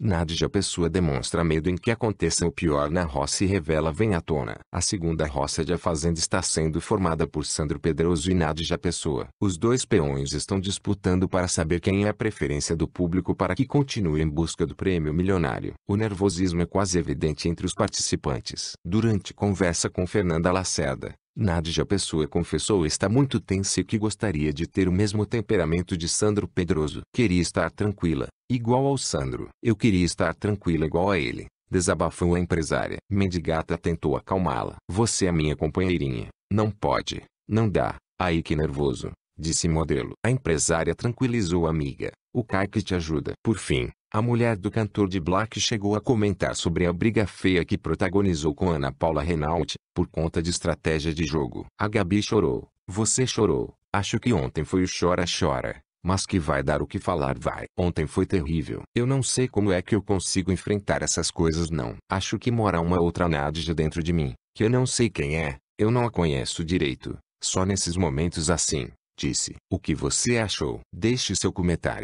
Nadja pessoa demonstra medo em que aconteça o pior na roça e revela vem à tona. A segunda roça de A Fazenda está sendo formada por Sandro Pedroso e Nadja Pessoa. Os dois peões estão disputando para saber quem é a preferência do público para que continue em busca do prêmio milionário. O nervosismo é quase evidente entre os participantes. Durante conversa com Fernanda Lacerda, Nádia Pessoa confessou estar muito tensa e que gostaria de ter o mesmo temperamento de Sandro Pedroso. Queria estar tranquila, igual ao Sandro. Eu queria estar tranquila igual a ele. Desabafou a empresária. Mendigata tentou acalmá-la. Você é minha companheirinha. Não pode. Não dá. Aí que nervoso. Disse modelo. A empresária tranquilizou a amiga. O Kaique te ajuda. Por fim, a mulher do cantor de Black chegou a comentar sobre a briga feia que protagonizou com Ana Paula Renault, por conta de estratégia de jogo. A Gabi chorou, você chorou, acho que ontem foi o chora-chora, mas que vai dar o que falar vai. Ontem foi terrível. Eu não sei como é que eu consigo enfrentar essas coisas não. Acho que mora uma outra Nádia dentro de mim, que eu não sei quem é, eu não a conheço direito, só nesses momentos assim, disse. O que você achou? Deixe seu comentário.